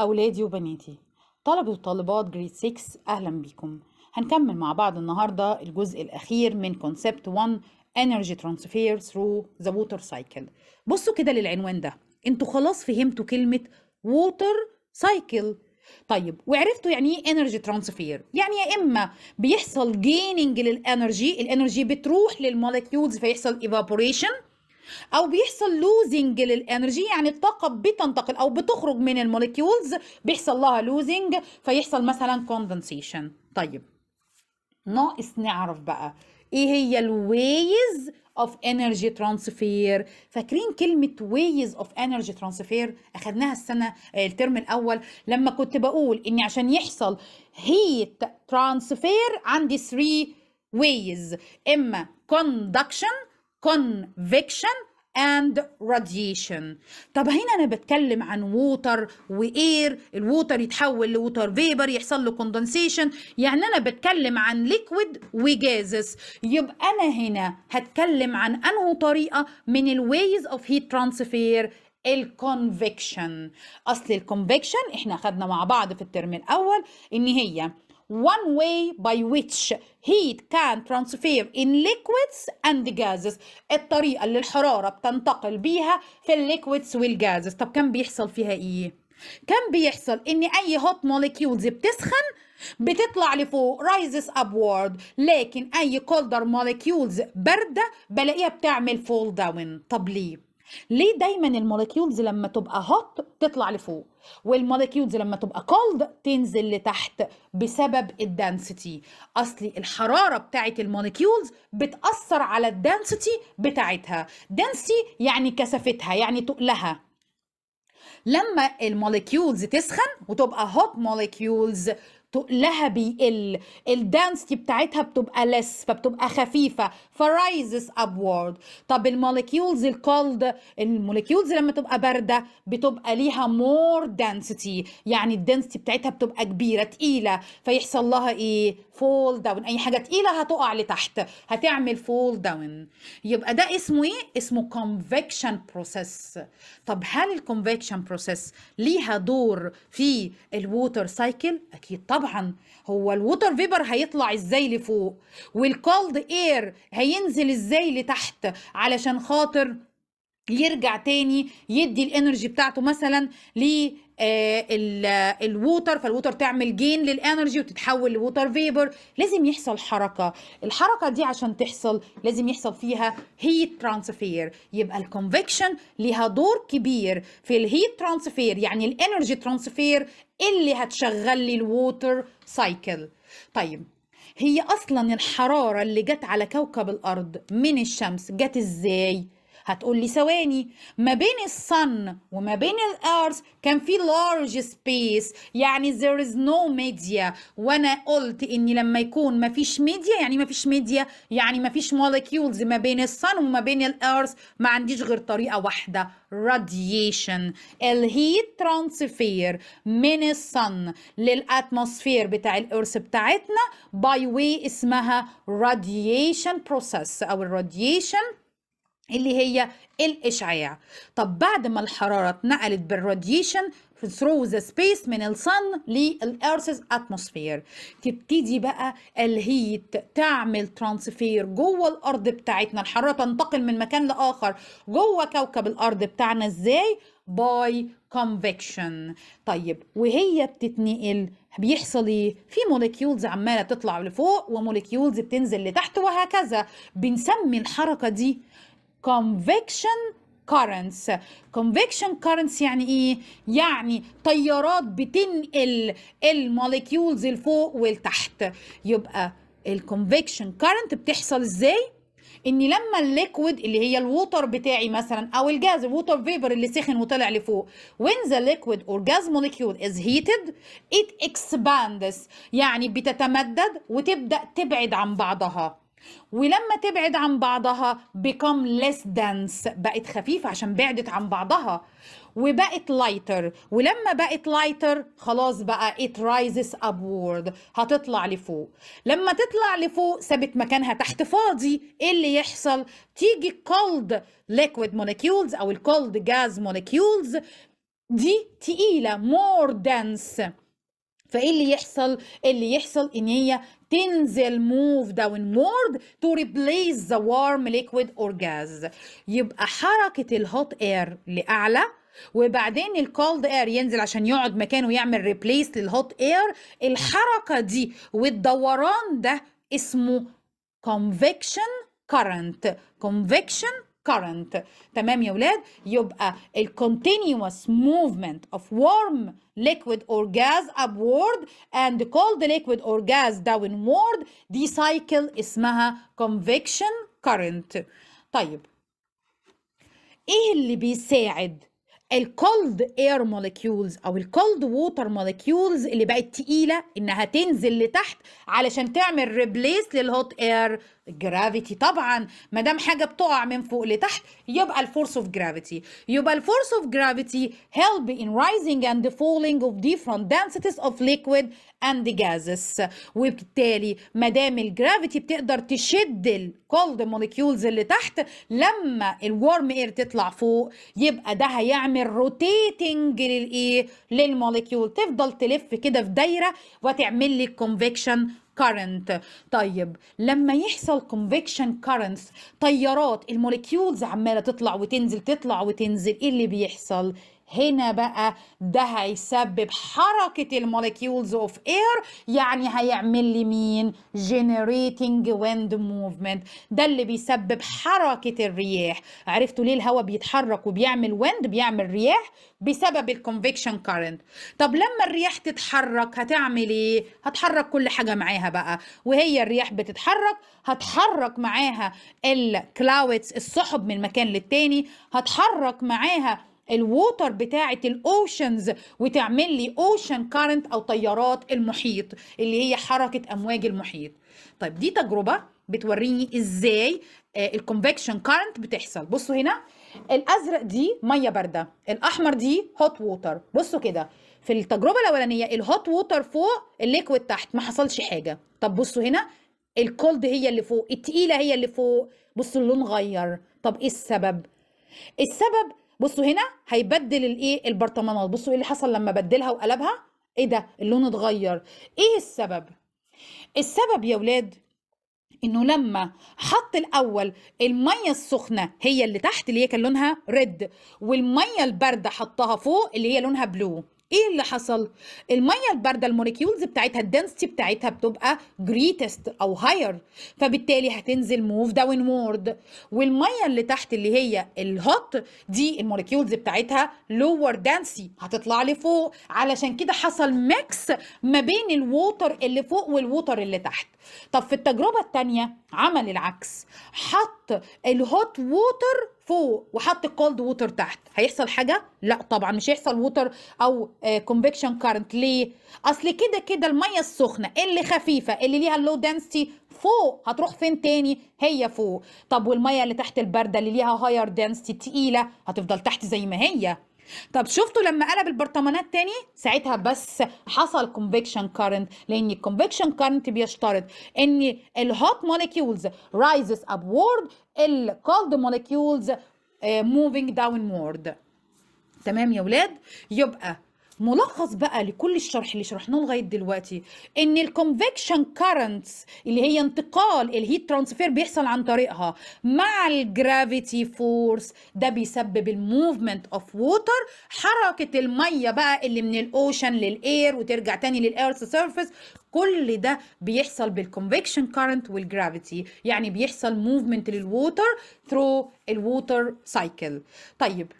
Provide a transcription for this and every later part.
أولادي وبناتي طلبة وطالبات جريد 6 أهلا بيكم هنكمل مع بعض النهاردة الجزء الأخير من كونسبت 1 Energy Transfer Through the Water Cycle بصوا كده للعنوان ده انتوا خلاص فهمتوا كلمة Water Cycle طيب وعرفتوا يعني ايه انرجي ترانسفير يعني يا اما بيحصل جيننج للانرجي الانرجي بتروح للمولكيولز فيحصل ايفابوريشن او بيحصل لوزنج للانرجي يعني الطاقه بتنتقل او بتخرج من الموليكيولز بيحصل لها لوزنج فيحصل مثلا كوندنسيشن طيب ناقص نعرف بقى ايه هي الويز اوف انرجي ترانسفير فاكرين كلمه ويز اوف انرجي ترانسفير اخدناها السنه آه، الترم الاول لما كنت بقول ان عشان يحصل هيت ترانسفير عندي 3 ويز اما كوندكشن convection and radiation طب هنا انا بتكلم عن ووتر واير الووتر يتحول لووتر فيبر يحصل له كوندنسيشن يعني انا بتكلم عن ليكويد وجازس يبقى انا هنا هتكلم عن انه طريقه من الويز اوف هيت ترانسفير الكونفكشن اصل الكونفكشن احنا خدنا مع بعض في الترم الاول ان هي one way by which heat can transfer in liquids and gases الطريقة اللي الحرارة بتنتقل بيها في الليكويدز والجازز طب كان بيحصل فيها ايه؟ كان بيحصل ان اي هوت molecules بتسخن بتطلع لفوق rises upward لكن اي colder molecules بارده بلاقيها بتعمل fall down طب ليه ليه دايما الموليكيولز لما تبقى هوت تطلع لفوق والموليكيولز لما تبقى كولد تنزل لتحت بسبب الدنسيتي اصلي الحراره بتاعه الموليكيولز بتاثر على الدنسيتي بتاعتها دنسي يعني كثافتها يعني تقلها لما الموليكيولز تسخن وتبقى هوت موليكيولز تقلها بيقل الدانستي بتاعتها بتبقى لس فبتبقى خفيفه فرايزز ابورد طب الموليكيولز الكولد الموليكيولز لما تبقى بارده بتبقى ليها مور دانسيتي يعني الدانستي بتاعتها بتبقى كبيره تقيله فيحصل لها ايه فول داون اي حاجه تقيله هتقع لتحت هتعمل فول داون يبقى ده اسمه ايه اسمه كونفكشن بروسيس طب هل الكونفكشن بروسيس ليها دور في الووتر سايكل اكيد طبعا طبعا هو الووتر فيبر هيطلع ازاي لفوق والكولد اير هينزل ازاي لتحت علشان خاطر يرجع تاني يدي الانرجي بتاعته مثلا ل آه، الووتر فالووتر تعمل جين للانرجي وتتحول لووتر فيبر لازم يحصل حركه الحركه دي عشان تحصل لازم يحصل فيها هيت ترانسفير يبقى الكونفكشن ليها دور كبير في الهيت ترانسفير يعني الانرجي ترانسفير اللي هتشغل لي الووتر سايكل طيب هي اصلا الحراره اللي جت على كوكب الارض من الشمس جت ازاي هتقول لي ثواني ما بين الصن وما بين الارض كان في لارج سبيس يعني there is no ميديا وانا قلت ان لما يكون ما فيش ميديا يعني ما فيش ميديا يعني ما فيش مولكيولز ما بين الصن وما بين الارض ما عنديش غير طريقه واحده radiation الهيت ترانسفير من الصن للاتموسفير بتاع الارث بتاعتنا باي واي اسمها radiation process او الراديشن اللي هي الإشعاع طب بعد ما الحرارة اتنقلت بالراديشن ثرو ذا سبيس من الصن للارث اتموسفير تبتدي بقى الهيت تعمل ترانسفير جوه الأرض بتاعتنا الحرارة تنتقل من مكان لآخر جوه كوكب الأرض بتاعنا إزاي؟ باي كونفكشن طيب وهي بتتنقل بيحصل ايه في موليكيولز عماله تطلع لفوق وموليكيولز بتنزل لتحت وهكذا بنسمي الحركه دي convection currents convection currents يعني ايه يعني تيارات بتنقل الموليكيولز لفوق ولتحت يبقى الكونفكشن كارنت بتحصل ازاي ان لما الليكويد اللي هي الووتر بتاعي مثلا او الجاز الووتر فيبر اللي سخن وطلع لفوق when the liquid or gas molecule is heated it expands يعني بتتمدد وتبدا تبعد عن بعضها ولما تبعد عن بعضها become less dense بقت خفيفة عشان بعدت عن بعضها وبقت lighter ولما بقت lighter خلاص بقى it rises upward هتطلع لفوق لما تطلع لفوق سابت مكانها تحت فاضي ايه اللي يحصل تيجي cold liquid molecules او cold gas molecules دي تقيلة more dense فايه اللي يحصل إيه اللي يحصل ان هي تنزل موف داون مورد تو ريبليس ذا وارم ليكويد اور جاز يبقى حركة الهوت اير لأعلى وبعدين الكولد اير ينزل عشان يقعد مكانه يعمل ريبليس للهوت اير الحركة دي والدوران ده اسمه convection current convection current تمام يا ولاد يبقى ال continuous movement of warm liquid or gas upward and cold liquid or gas downward دي cycle اسمها convection current طيب ايه اللي بيساعد الكولد اير مولكيولز او الكولد ووتر مولكيولز اللي بقت تقيله انها تنزل لتحت علشان تعمل ريبليس للهوت اير جرافيتي طبعا ما دام حاجه بتقع من فوق لتحت يبقى الفورس اوف جرافيتي يبقى الفورس اوف جرافيتي هيلب ان رايزنج اند فولينج اوف ديفرنت densities اوف ليكويد اند جازس وبالتالي ما دام الجرافيتي بتقدر تشد الكولد مولكيولز اللي تحت لما الورم اير تطلع فوق يبقى ده هيعمل روتيتنج للايه للمولكيول تفضل تلف كده في دايره وتعمل لي كونفكشن current طيب لما يحصل convection currents تيارات الموليكيولز عماله تطلع وتنزل تطلع وتنزل ايه اللي بيحصل هنا بقى ده هيسبب حركة المولكيولز اوف اير يعني هيعمل لي مين generating wind movement ده اللي بيسبب حركة الرياح عرفتوا ليه الهواء بيتحرك وبيعمل ويند بيعمل رياح بسبب الكونفكشن كارنت طب لما الرياح تتحرك هتعمل ايه هتحرك كل حاجة معاها بقى وهي الرياح بتتحرك هتحرك معاها الكلاودز السحب من مكان للتاني هتحرك معاها الووتر بتاعه الاوشنز وتعمل لي اوشن كارنت او تيارات المحيط اللي هي حركه امواج المحيط طيب دي تجربه بتوريني ازاي آه، الكونفكشن كارنت بتحصل بصوا هنا الازرق دي ميه بارده الاحمر دي هوت ووتر بصوا كده في التجربه الاولانيه الهوت ووتر فوق الليكويد تحت ما حصلش حاجه طب بصوا هنا الكولد هي اللي فوق التقيله هي اللي فوق بصوا اللون غير طب ايه السبب السبب بصوا هنا هيبدل الايه البرطمانات بصوا ايه اللي حصل لما بدلها وقلبها ايه ده اللون اتغير ايه السبب السبب يا ولاد انه لما حط الاول الميه السخنه هي اللي تحت اللي هي كان لونها ريد والميه البارده حطها فوق اللي هي لونها بلو ايه اللي حصل الميه البارده الموليكيولز بتاعتها الدنستي بتاعتها بتبقى جريتست او هاير فبالتالي هتنزل موف داون وورد والميه اللي تحت اللي هي الهوت دي الموليكيولز بتاعتها لور دانسي هتطلع لفوق علشان كده حصل ميكس ما بين الووتر اللي فوق والووتر اللي تحت طب في التجربه الثانيه عمل العكس حط الهوت ووتر فوق وحط الكولد ووتر تحت هيحصل حاجه لا طبعا مش هيحصل ووتر او كونفكشن كارنت ليه اصل كده كده الميه السخنه اللي خفيفه اللي ليها اللو دنسيتي فوق هتروح فين تاني هي فوق طب والميه اللي تحت البارده اللي ليها هاير دنسيتي تقيله هتفضل تحت زي ما هي طب شفتوا لما قلب البرطمانات تاني ساعتها بس حصل كونفكشن كارنت لان الكونفكشن كارنت بيشترط ان الهوت مولكيولز رايزز ابورد الكولد مولكيولز موفينج داون وورد تمام يا ولاد يبقى ملخص بقى لكل الشرح اللي شرحناه لغايه دلوقتي ان الكونفكشن كارنتس اللي هي انتقال الهيت ترانسفير بيحصل عن طريقها مع الجرافيتي فورس ده بيسبب الموفمنت اوف ووتر حركه الميه بقى اللي من الاوشن للاير وترجع تاني للايرث سيرفيس كل ده بيحصل بالكونفكشن كارنت والجرافيتي يعني بيحصل موفمنت للووتر ثرو الووتر سايكل طيب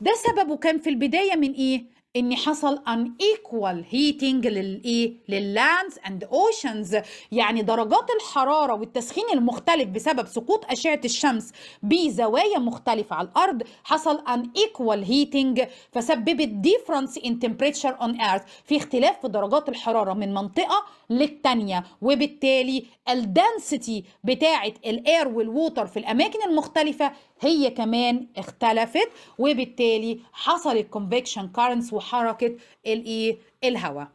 ده سببه كان في البدايه من ايه ان حصل unequal heating للايه لللاندز and oceans يعني درجات الحراره والتسخين المختلف بسبب سقوط اشعه الشمس بزوايا مختلفه على الارض حصل unequal heating فسببت difference in temperature on earth في اختلاف في درجات الحراره من منطقه للتانية وبالتالي الدنسيتي بتاعة الاير والووتر في الاماكن المختلفة هي كمان اختلفت وبالتالي حصلت convection currents وحركة إيه؟ الهواء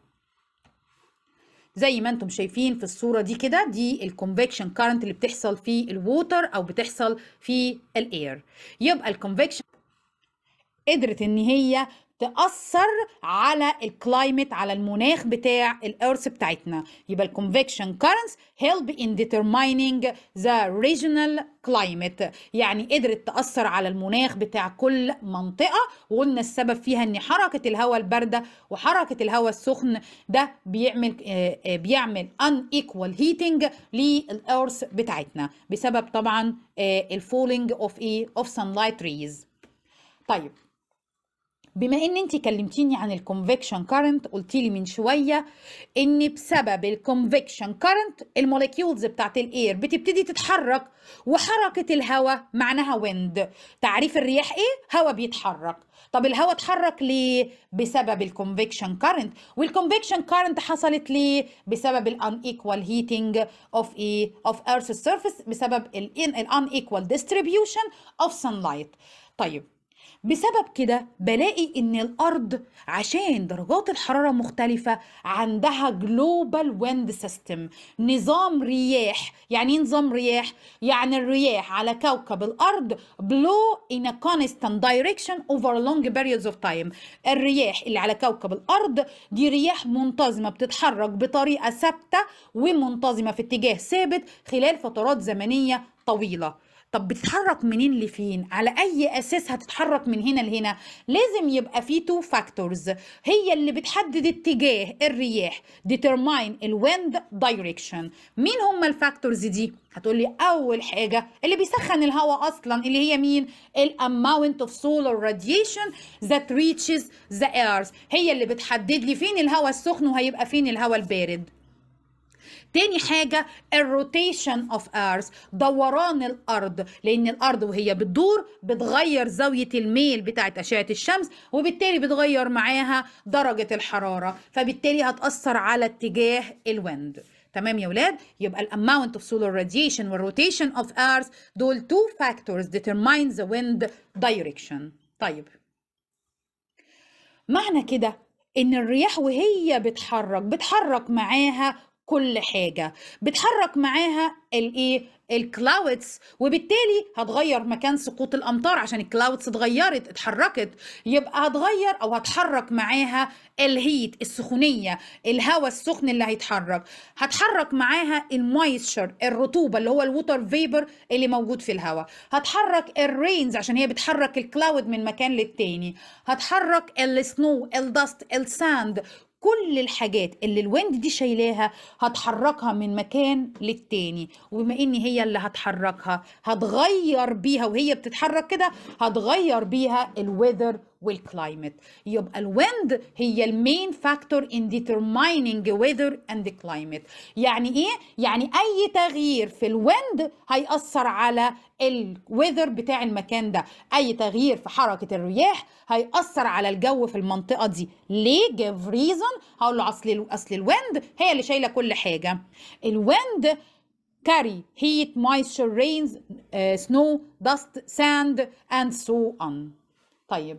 زي ما انتم شايفين في الصورة دي كده دي الكونفكشن كارنت اللي بتحصل في الووتر او بتحصل في الاير يبقى الكونفكشن قدرت ان هي تأثر على الكلايمت على المناخ بتاع الأرث بتاعتنا يبقى الكونفكشن currents help in determining the regional climate يعني قدرت تأثر على المناخ بتاع كل منطقة وقلنا السبب فيها ان حركة الهواء الباردة وحركة الهواء السخن ده بيعمل آه، آه، بيعمل unequal heating للأرث بتاعتنا بسبب طبعا الفولينج اوف ايه اوف sunlight rays طيب بما ان انت كلمتيني عن الكونفكشن كارنت قلت لي من شويه ان بسبب الكونفكشن كارنت الموليكيولز بتاعت الاير بتبتدي تتحرك وحركه الهواء معناها ويند تعريف الرياح ايه هواء بيتحرك طب الهواء اتحرك ليه بسبب الكونفكشن كارنت والكونفكشن كارنت حصلت ليه بسبب الان ايكوال هيتنج اوف ايه اوف ايرث سيرفيس بسبب الان ايكوال ديستريبيوشن اوف سان لايت طيب بسبب كده بلاقي ان الارض عشان درجات الحراره مختلفه عندها جلوبال ويند سيستم نظام رياح يعني ايه نظام رياح يعني الرياح على كوكب الارض بلو in a constant direction over long periods of time الرياح اللي على كوكب الارض دي رياح منتظمه بتتحرك بطريقه ثابته ومنتظمه في اتجاه ثابت خلال فترات زمنيه طويله طب بتتحرك منين لفين على اي اساس هتتحرك من هنا لهنا لازم يبقى في تو فاكتورز هي اللي بتحدد اتجاه الرياح ديترماين الويند دايركشن مين هم الفاكتورز دي هتقولي اول حاجه اللي بيسخن الهواء اصلا اللي هي مين الاماونت اوف سولار راديشن ذات ريتشز ذا ايرث هي اللي بتحدد لي فين الهواء السخن وهيبقى فين الهواء البارد تاني حاجة الروتيشن اوف ايرث دوران الارض لان الارض وهي بتدور بتغير زاوية الميل بتاعت اشعة الشمس وبالتالي بتغير معاها درجة الحرارة فبالتالي هتأثر على اتجاه الويند تمام يا ولاد يبقى الاماونت اوف سولار راديشن والروتيشن اوف ايرث دول تو فاكتورز determine ذا ويند دايركشن طيب معنى كده ان الرياح وهي بتحرك بتحرك معاها كل حاجه بتحرك معاها الايه الكلاودز وبالتالي هتغير مكان سقوط الامطار عشان الكلاودز اتغيرت اتحركت يبقى هتغير او هتحرك معاها الهيت السخونيه الهواء السخن اللي هيتحرك هتحرك معاها المويستشر الرطوبه اللي هو الووتر فيبر اللي موجود في الهواء هتحرك الرينز عشان هي بتحرك الكلاود من مكان للتاني هتحرك السنو الدست الساند كل الحاجات اللي الويند دي شايلاها هتحركها من مكان للتاني وبما ان هي اللي هتحركها هتغير بيها وهي بتتحرك كده هتغير بيها الويذر والكلايمت يبقى الويند هي المين فاكتور ان ديترمايننج ويذر اند كلايمت يعني ايه يعني اي تغيير في الويند هيأثر على الويذر بتاع المكان ده اي تغيير في حركه الرياح هيأثر على الجو في المنطقه دي ليه جيف ريزون هقول له اصل اصل الويند هي اللي شايله كل حاجه الويند carry heat, moisture, rains, uh, snow, dust, sand, and so on. طيب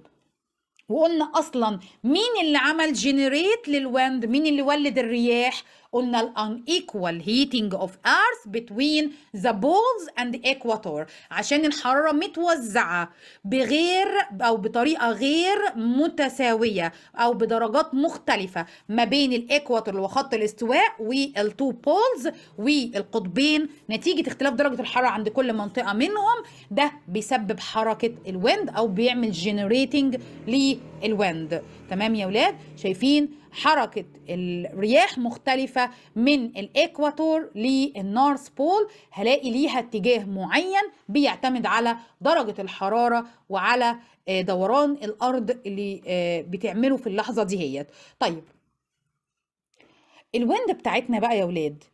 وقلنا اصلا مين اللي عمل جنريت للويند مين اللي ولد الرياح قلنا الان ايكوال heating of earth between the poles and the equator عشان الحراره متوزعه بغير او بطريقه غير متساويه او بدرجات مختلفه ما بين الاكواتور اللي هو خط الاستواء والتو بولز والقطبين نتيجه اختلاف درجه الحراره عند كل منطقه منهم ده بيسبب حركه الويند او بيعمل جنريتنج ليه الويند تمام يا ولاد شايفين حركة الرياح مختلفة من الإكواتور للنورث بول هلاقي ليها اتجاه معين بيعتمد على درجة الحرارة وعلى آه، دوران الأرض اللي آه، بتعمله في اللحظة دي هيت طيب الويند بتاعتنا بقى يا ولاد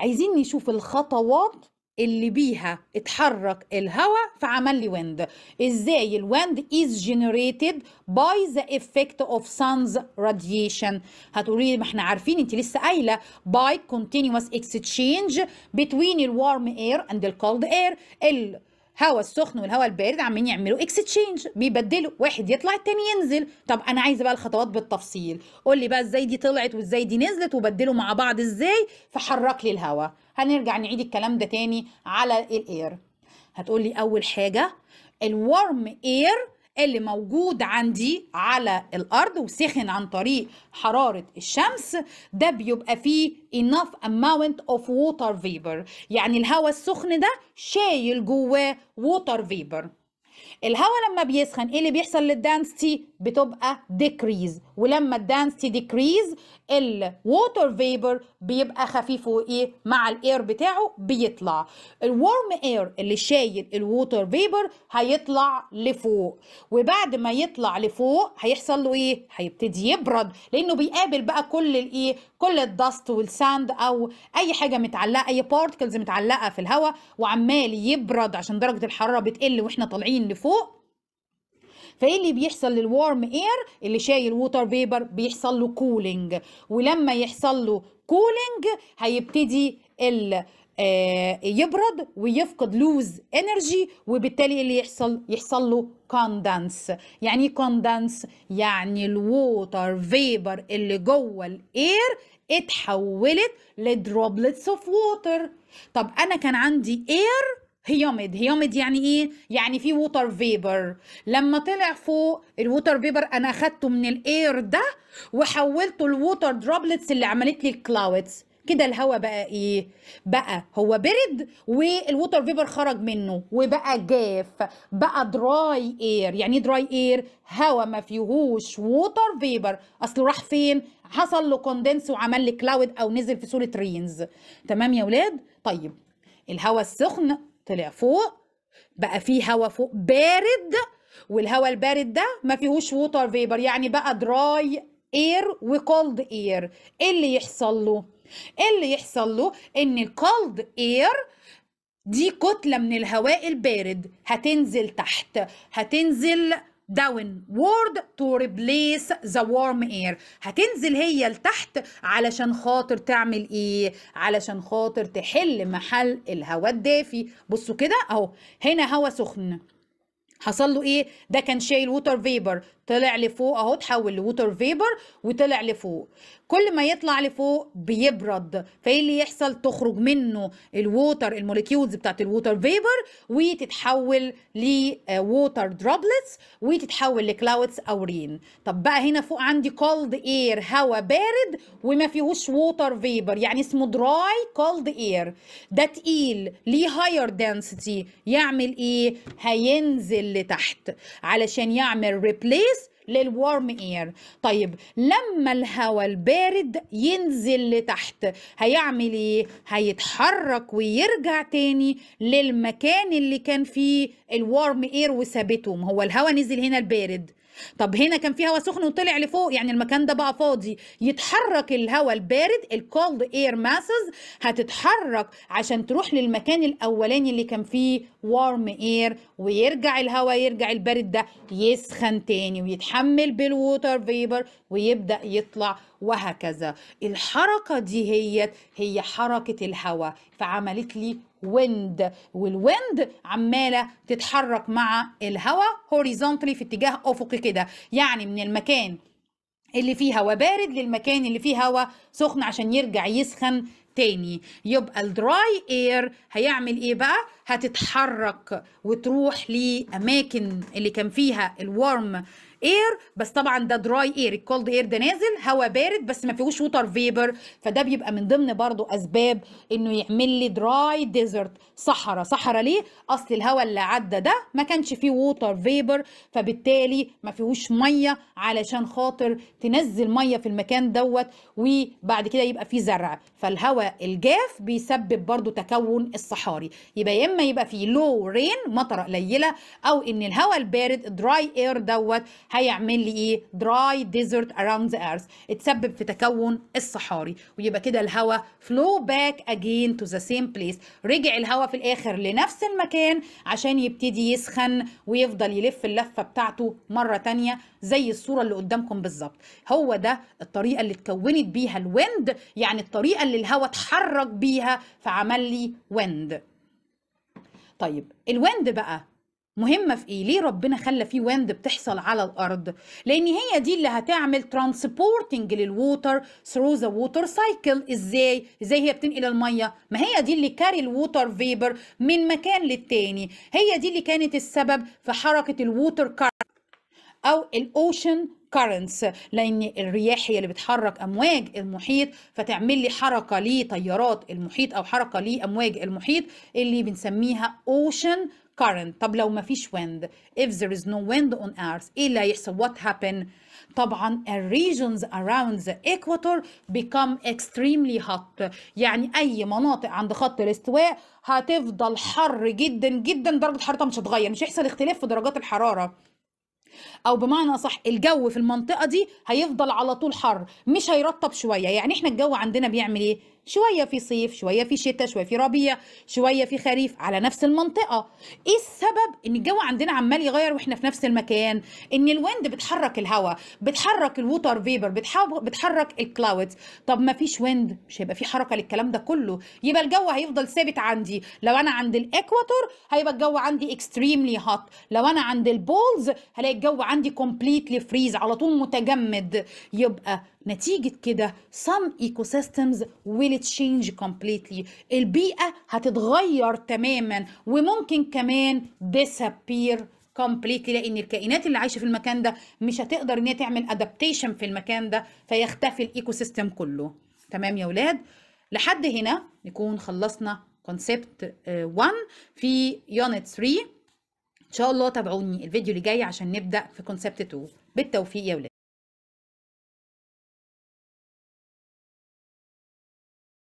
عايزين نشوف الخطوات اللي بيها اتحرك الهواء فعمل لي ويند ازاي الويند is generated by the effect of sun's radiation هتقولي لي ما احنا عارفين انت لسه قايله by continuous exchange between الwarm air and the cold air ال هوا السخن والهوا البارد عمالين يعملوا اكستشينج بيبدلوا واحد يطلع التاني ينزل طب انا عايزه بقى الخطوات بالتفصيل قول لي بقى ازاي دي طلعت وازاي دي نزلت وبدلوا مع بعض ازاي فحرك لي الهوا هنرجع نعيد الكلام ده تاني على الاير هتقول لي اول حاجه الورم اير اللي موجود عندي على الارض وسخن عن طريق حراره الشمس ده بيبقى فيه enough amount of water vapor يعني الهواء السخن ده شايل جواه water vapor الهواء لما بيسخن ايه اللي بيحصل للدانستي بتبقى decrease ولما الدانسي ديكريز الووتر فيبر بيبقى خفيف وايه مع الاير بتاعه بيطلع الورم اير اللي شايل الووتر فيبر هيطلع لفوق وبعد ما يطلع لفوق هيحصل له ايه هيبتدي يبرد لانه بيقابل بقى كل الايه كل الدست والساند او اي حاجه متعلقه اي بارتكلز متعلقه في الهواء وعمال يبرد عشان درجه الحراره بتقل واحنا طالعين لفوق فايه اللي بيحصل للوارم اير اللي شايل ووتر فيبر بيحصل له كولينج ولما يحصل له كولينج هيبتدي ال آه، يبرد ويفقد لوز انرجي وبالتالي اللي يحصل يحصل له كوندنس يعني ايه كوندنس يعني الووتر فيبر اللي جوه الاير اتحولت لدروبلتس اوف ووتر طب انا كان عندي اير هيومد هيومد يعني ايه يعني في ووتر فيبر لما طلع فوق الووتر فيبر انا اخدته من الاير ده وحولته لووتر دروبلتس اللي عملت لي الكلاودز كده الهواء بقى ايه بقى هو برد والووتر فيبر خرج منه وبقى جاف بقى دراي اير يعني ايه دراي اير هواء ما فيهوش ووتر فيبر اصله راح فين حصل له كوندنس وعمل لي كلاود او نزل في صوره رينز تمام يا ولاد طيب الهواء السخن طلع فوق بقى فيه هواء فوق بارد والهواء البارد ده ما فيهوش ووتر فيبر يعني بقى دراي اير وكولد اير ايه اللي يحصل له ايه اللي يحصل له ان الكولد اير دي كتله من الهواء البارد هتنزل تحت هتنزل داون وورد تو ريبليس ذا وارم اير هتنزل هي لتحت علشان خاطر تعمل ايه علشان خاطر تحل محل الهواء الدافي بصوا كده اهو هنا هواء سخن حصل له ايه ده كان شايل ووتر فيبر طلع لفوق اهو اتحول لووتر فيبر وطلع لفوق كل ما يطلع لفوق بيبرد فايه اللي يحصل تخرج منه الووتر الموليكيولز بتاعت الووتر فيبر وتتحول لووتر دروبلتس وتتحول لكلاودز او رين طب بقى هنا فوق عندي كولد اير هواء بارد وما فيهوش ووتر فيبر يعني اسمه دراي كولد اير ده تقيل ليه هاير دنسيتي يعمل ايه هينزل لتحت علشان يعمل ريبليس للوارم اير طيب لما الهواء البارد ينزل لتحت هيعمل ايه هيتحرك ويرجع تاني للمكان اللي كان فيه الوارم اير وثابته هو الهواء نزل هنا البارد طب هنا كان في هواء سخن وطلع لفوق يعني المكان ده بقى فاضي يتحرك الهواء البارد الكولد اير ماسز هتتحرك عشان تروح للمكان الاولاني اللي كان فيه وارم اير ويرجع الهواء يرجع البارد ده يسخن تاني ويتحمل بالووتر فيبر ويبدا يطلع وهكذا الحركه دي هي هي حركه الهواء فعملت لي ويند والويند عمالة تتحرك مع الهواء هوريزونتلي في اتجاه أفقي كده يعني من المكان اللي فيه هواء بارد للمكان اللي فيه هواء سخن عشان يرجع يسخن تاني يبقى الدراي اير هيعمل ايه بقى هتتحرك وتروح لاماكن اللي كان فيها الورم اير بس طبعا ده دراي اير الكولد اير ده نازل هواء بارد بس ما فيهوش ووتر فيبر فده بيبقى من ضمن برضه اسباب انه يعمل لي دراي ديزرت صحراء صحراء ليه اصل الهواء اللي عدى ده ما كانش فيه ووتر فيبر فبالتالي ما فيهوش ميه علشان خاطر تنزل ميه في المكان دوت وبعد كده يبقى فيه زرع فالهواء الجاف بيسبب برضه تكون الصحاري يبقى يا اما يبقى فيه لو رين مطره قليله او ان الهواء البارد دراي اير دوت هيعمل لي ايه دراي ديزرت اراوند ذا ايرث اتسبب في تكون الصحاري ويبقى كده الهواء فلو باك اجين تو ذا سيم بليس رجع الهواء في الاخر لنفس المكان عشان يبتدي يسخن ويفضل يلف اللفه بتاعته مره ثانيه زي الصوره اللي قدامكم بالظبط هو ده الطريقه اللي اتكونت بيها الويند يعني الطريقه اللي الهواء اتحرك بيها فعمل لي ويند طيب الويند بقى مهمه في ايه ليه ربنا خلى في وند بتحصل على الارض لان هي دي اللي هتعمل ترانسبورتنج للووتر ثرو ذا ووتر سايكل ازاي ازاي هي بتنقل الميه ما هي دي اللي كاري الووتر فيبر من مكان للتاني هي دي اللي كانت السبب في حركه الووتر كار او الاوشن كارنتس لان الرياح هي اللي بتحرك امواج المحيط فتعمل لي حركه لتيارات المحيط او حركه لامواج المحيط اللي بنسميها اوشن current طب لو ما فيش wind if there is no wind on earth ايه اللي هيحصل what happen طبعا the regions around the equator become extremely hot يعني اي مناطق عند خط الاستواء هتفضل حر جدا جدا درجه حرارتها مش هتتغير مش هيحصل اختلاف في درجات الحراره او بمعنى صح الجو في المنطقه دي هيفضل على طول حر مش هيرطب شويه يعني احنا الجو عندنا بيعمل ايه شويه في صيف شويه في شتاء شويه في ربيع شويه في خريف على نفس المنطقه ايه السبب ان الجو عندنا عمال يغير واحنا في نفس المكان ان الويند بتحرك الهواء بتحرك الووتر فيبر بتحرك الكلاودز طب ما فيش ويند مش هيبقى في حركه للكلام ده كله يبقى الجو هيفضل ثابت عندي لو انا عند الاكواتور هيبقى الجو عندي اكستريملي هوت لو انا عند البولز هلاقي الجو عندي كومبليتلي فريز على طول متجمد يبقى نتيجة كده some ecosystems will change completely البيئة هتتغير تماما وممكن كمان disappear completely لان الكائنات اللي عايشه في المكان ده مش هتقدر ان هي تعمل adaptation في المكان ده فيختفي الايكو سيستم كله تمام يا ولاد لحد هنا نكون خلصنا concept 1 آه، في unit 3 ان شاء الله تابعوني الفيديو اللي جاي عشان نبدا في concept 2 بالتوفيق يا ولاد